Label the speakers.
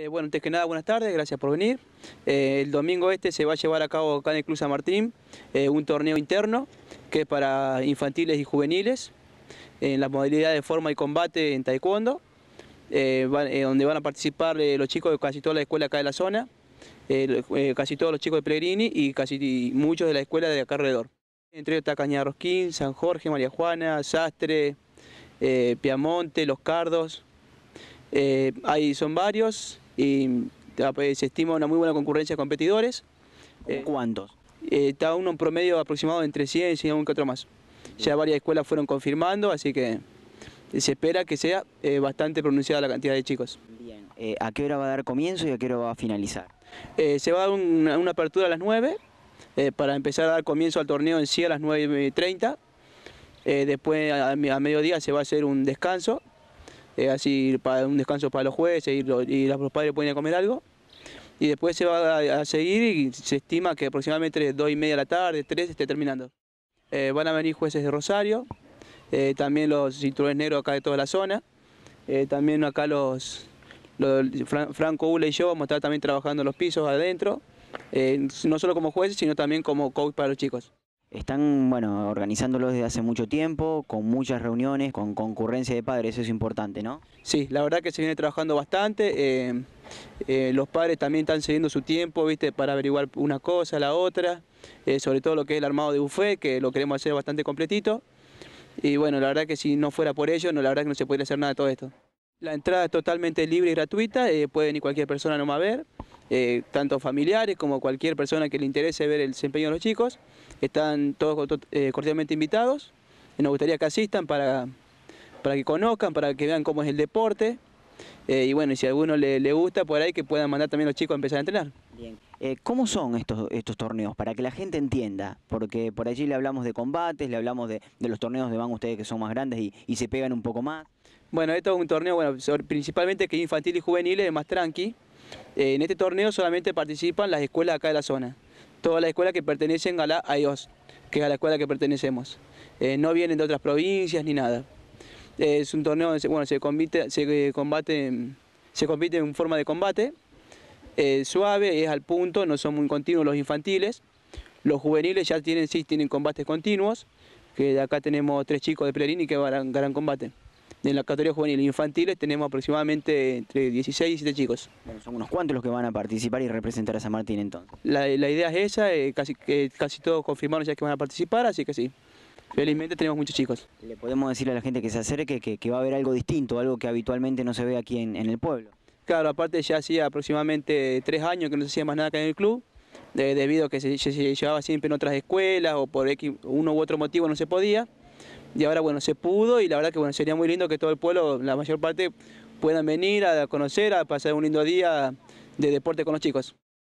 Speaker 1: Eh, bueno, antes que nada, buenas tardes, gracias por venir. Eh, el domingo este se va a llevar a cabo acá en el San Martín eh, un torneo interno que es para infantiles y juveniles en la modalidad de forma y combate en taekwondo, donde van a participar los chicos de casi toda la escuela acá de la zona, casi todos los chicos de Pellegrini y casi muchos de la escuela de acá alrededor. Entre ellos está Cañarosquín, San Jorge, María Juana, Sastre, Piamonte, Los Cardos. ahí son varios y ah, pues, se estima una muy buena concurrencia de competidores. Eh, ¿Cuántos? Eh, está uno en promedio aproximado entre 100 y un que más. Ya varias escuelas fueron confirmando, así que se espera que sea eh, bastante pronunciada la cantidad de chicos. Bien. ¿A qué hora va
Speaker 2: a dar comienzo y a qué hora va a finalizar?
Speaker 1: se va a dar una, apertura a las 9 para empezar a dar comienzo al torneo en sí a las 9.30. Eh, después a, mediodía se va a hacer un descanso eh, así para un descanso para los jueces y, los padres pueden comer algo. Y después se va a, seguir y se estima que aproximadamente dos y media de la tarde, tres, esté terminando. Eh, van a venir jueces de Rosario, eh, también los cinturones negros acá de toda la zona, también acá los, Franco Ula y yo vamos a estar también trabajando los pisos adentro, no solo como jueces, sino también como coach para los chicos.
Speaker 2: Están, bueno, organizándolos desde hace mucho tiempo, con muchas reuniones, con concurrencia de padres, eso es importante, ¿no? Sí, la
Speaker 1: verdad que se viene trabajando bastante. Eh, eh, los padres también están cediendo su tiempo, ¿viste? Para averiguar una cosa, la otra. Eh, sobre todo lo que es el armado de buffet, que lo queremos hacer bastante completito. Y bueno, la verdad que si no fuera por ellos, no, la verdad que no se podría hacer nada de todo esto. La entrada es totalmente libre y gratuita, puede ni cualquier persona nomás a ver. Eh, tanto familiares como cualquier persona que le interese ver el desempeño de los chicos. Están todos eh, cordialmente invitados. Nos gustaría que asistan para, para que conozcan, para que vean cómo es el deporte. Eh, y bueno, si a alguno le, gusta por ahí, que puedan mandar también a los chicos a empezar a entrenar.
Speaker 2: Bien. ¿Cómo son estos, estos torneos? Para que la gente entienda, porque por allí le hablamos de combates, le hablamos de, los torneos de van ustedes que son más grandes y, se pegan un poco más.
Speaker 1: Bueno, esto es un torneo, bueno, principalmente que infantil y juvenil es más tranqui, en este torneo solamente participan las escuelas acá de la zona, todas las escuelas que pertenecen a la AIOS, que es a la escuela que pertenecemos. Eh, no vienen de otras provincias ni nada. es un torneo donde se, bueno, se, se, eh, combate, se compite en forma de combate, suave, es al punto, no son muy continuos los infantiles. Los juveniles ya tienen, sí, tienen combates continuos, que acá tenemos tres chicos de Plerini que ganan combate. En la categoría juvenil e infantiles tenemos aproximadamente entre 16 y 17 chicos.
Speaker 2: son unos cuantos los que van a participar y representar a San Martín entonces.
Speaker 1: La, idea es esa, eh, casi, casi todos confirmaron ya que van a participar, así que sí. Felizmente tenemos muchos chicos.
Speaker 2: Le podemos decir a la gente que se acerque que, va a haber algo distinto, algo que habitualmente no se ve aquí en, el pueblo.
Speaker 1: Claro, aparte ya hacía aproximadamente tres años que no se hacía más nada acá en el club, debido a que se, llevaba siempre en otras escuelas o por uno u otro motivo no se podía. Y ahora, bueno, se pudo y la verdad que bueno, sería muy lindo que todo el pueblo, la mayor parte, puedan venir a conocer, a pasar un lindo día de deporte con los chicos.